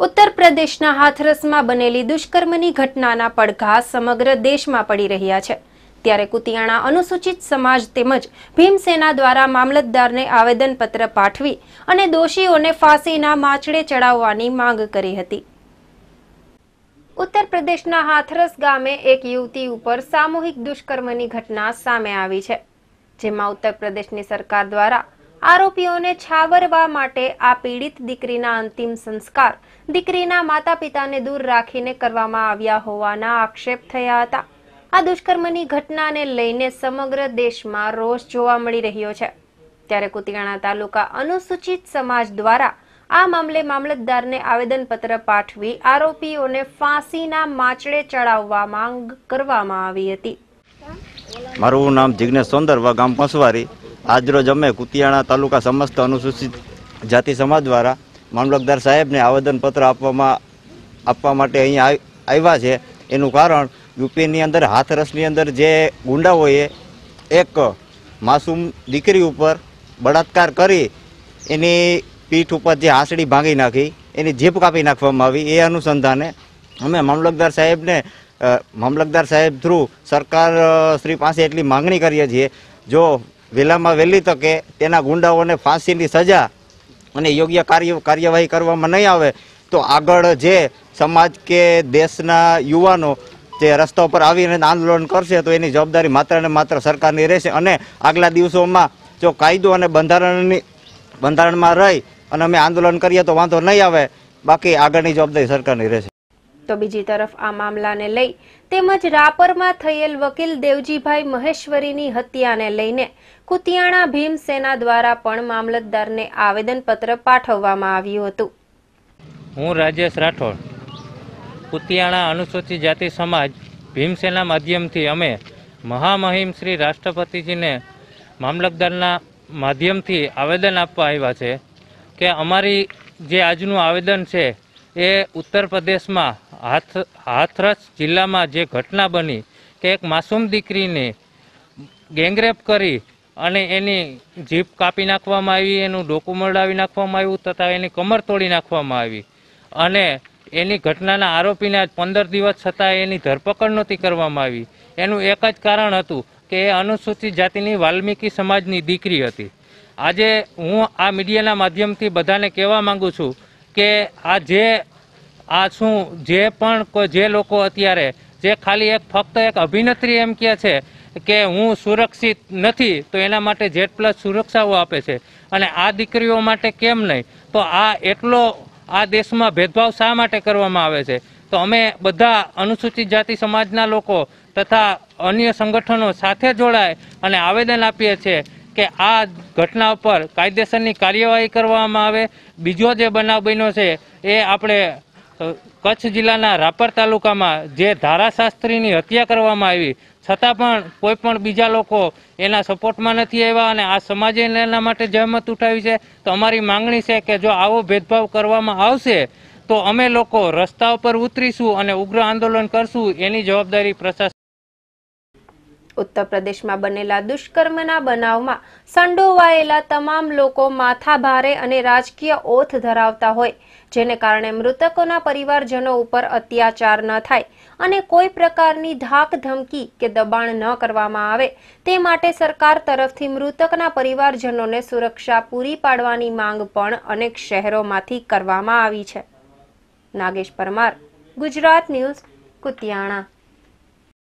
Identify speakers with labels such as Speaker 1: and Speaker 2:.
Speaker 1: ઉત્તર પ્રદેશના હાથરસમાં બનેલી દુષ્કર્મની ઘટનાના પડઘા સમગ્ર દેશમાં પડી રહ્યા છે ત્યારે કુતિયાણા અનુસૂચિત સમાજ તેમજ ભીમસેના દ્વારા મામલતદારને આવેદનપત્ર પાઠવી અને દોષીઓને ફાંસીના માછડે ચડાવવાની માંગ કરી હતી ઉત્તર પ્રદેશના હાથરસ ગામે એક યુવતી ઉપર સામૂહિક દુષ્કર્મની ઘટના સામે આવી છે જેમાં ઉત્તર પ્રદેશની સરકાર દ્વારા આરોપીઓને છાવરવા માટે આ પીડિત દીકરીના અંતિમ સંસ્કાર દીકરીના માતા પિતાને દૂર રાખીને કરવામાં આવ્યા હોવાના આક્ષેપ થયા હતા આ દુષ્કર્મની ઘટનાને લઈને સમગ્ર દેશમાં રોષ જોવા મળી રહ્યો છે ત્યારે કુતિયાણા તાલુકા અનુસૂચિત સમાજ દ્વારા આ મામલે મામલતદારને આવેદનપત્ર પાઠવી આરોપીઓને ફાંસીના માચડે ચડાવવા માંગ કરવામાં આવી હતી
Speaker 2: મારું નામ જિજ્ઞેશ સોંદરવા ગામ પંસવારી આજરોજ અમે કુતિયાણા તાલુકા સમસ્ત અનુસૂચિત જાતિ સમાજ દ્વારા મામલતદાર સાહેબને આવેદનપત્ર આપવામાં આપવા માટે અહીં આવ્યા છે એનું કારણ યુપીની અંદર હાથરસની અંદર જે ગુંડાઓએ એક માસૂમ દીકરી ઉપર બળાત્કાર કરી એની પીઠ ઉપર જે હાંસડી ભાંગી નાખી એની જીભ કાપી નાખવામાં આવી એ અનુસંધાને અમે મામલતદાર સાહેબને મામલતદાર સાહેબ થ્રુ સરકાર શ્રી પાસે એટલી માંગણી કરીએ છીએ જો વહેલામાં વહેલી તકે તેના ગુંડાઓને ફાંસીની સજા અને યોગ્ય કાર્ય કાર્યવાહી કરવામાં નહીં આવે તો આગળ જે સમાજ કે દેશના યુવાનો જે રસ્તા ઉપર આવીને આંદોલન કરશે તો એની જવાબદારી માત્ર ને માત્ર સરકારની રહેશે અને આગલા દિવસોમાં જો કાયદો અને બંધારણની બંધારણમાં રહી અને અમે આંદોલન કરીએ તો વાંધો નહીં આવે બાકી આગળની જવાબદારી સરકારની રહેશે
Speaker 1: તો બીજી તરફ આ મામલાને લઈ તેમજ રાપરમાં થયેલ વકીલ દેવજીભાઈ મહેશ્વરીની હત્યાને લઈને કુતિયાણા ભીમસેના દ્વારા પણ મામલતદારને આવેદનપત્ર પાઠવવામાં આવ્યું હતું
Speaker 3: હું રાજેશ રાઠોડ કુતિયાણા અનુસૂચિત જાતિ સમાજ ભીમસેના માધ્યમથી અમે મહામહિમ શ્રી રાષ્ટ્રપતિજીને મામલતદારના માધ્યમથી આવેદન આપવા આવ્યા છે કે અમારી જે આજનું આવેદન છે એ ઉત્તર પ્રદેશમાં હાથ હાથરસ જિલ્લામાં જે ઘટના બની કે એક માસૂમ દીકરીને ગેંગરેપ કરી અને એની જીભ કાપી નાખવામાં આવી એનું ડોકું મરડાવી નાખવામાં આવ્યું તથા એની કમર તોડી નાખવામાં આવી અને એની ઘટનાના આરોપીને પંદર દિવસ છતાં એની ધરપકડ નહોતી કરવામાં આવી એનું એક જ કારણ હતું કે એ અનુસૂચિત જાતિની વાલ્મીકી સમાજની દીકરી હતી આજે હું આ મીડિયાના માધ્યમથી બધાને કહેવા માગું છું કે આ જે આ શું જે પણ જે લોકો અત્યારે જે ખાલી એક ફક્ત એક અભિનેત્રી એમ કહે છે કે હું સુરક્ષિત નથી તો એના માટે જેટ પ્લસ સુરક્ષાઓ આપે છે અને આ દીકરીઓ માટે કેમ નહીં તો આ એટલો આ દેશમાં ભેદભાવ શા માટે કરવામાં આવે છે તો અમે બધા અનુસૂચિત જાતિ સમાજના લોકો તથા અન્ય સંગઠનો સાથે જોડાય અને આવેદન આપીએ છીએ કે આ ઘટના ઉપર કાયદેસરની કાર્યવાહી કરવામાં આવે બીજો જે બનાવ બન્યો છે એ આપણે કચ્છ જિલ્લાના રાપર તાલુકામાં જે ધારાશાસ્ત્રીની હત્યા કરવામાં આવી છતાં પણ કોઈ પણ બીજા લોકો એના સપોર્ટમાં નથી આવ્યા અને આ સમાજે એના માટે જહેમત ઉઠાવી છે તો અમારી માંગણી છે કે જો આવો ભેદભાવ કરવામાં આવશે તો અમે લોકો રસ્તા ઉપર ઉતરીશું અને ઉગ્ર આંદોલન કરશું એની જવાબદારી પ્રશાસન
Speaker 1: ઉત્તર પ્રદેશમાં બનેલા દુષ્કર્મના બનાવમાં સંડોવાયેલા તમામ લોકો માથાભારે અને રાજકીય ઓથ ધરાવતા હોય જેને કારણે મૃતકોના પરિવારજનો ઉપર અત્યાચાર ન થાય અને કોઈ પ્રકારની ધાક ધમકી કે દબાણ ન કરવામાં આવે તે માટે સરકાર તરફથી મૃતકના પરિવારજનોને સુરક્ષા પૂરી પાડવાની માંગ પણ અનેક શહેરોમાંથી કરવામાં આવી છે નાગેશ પરમાર ગુજરાત ન્યૂઝ કુતિયાણા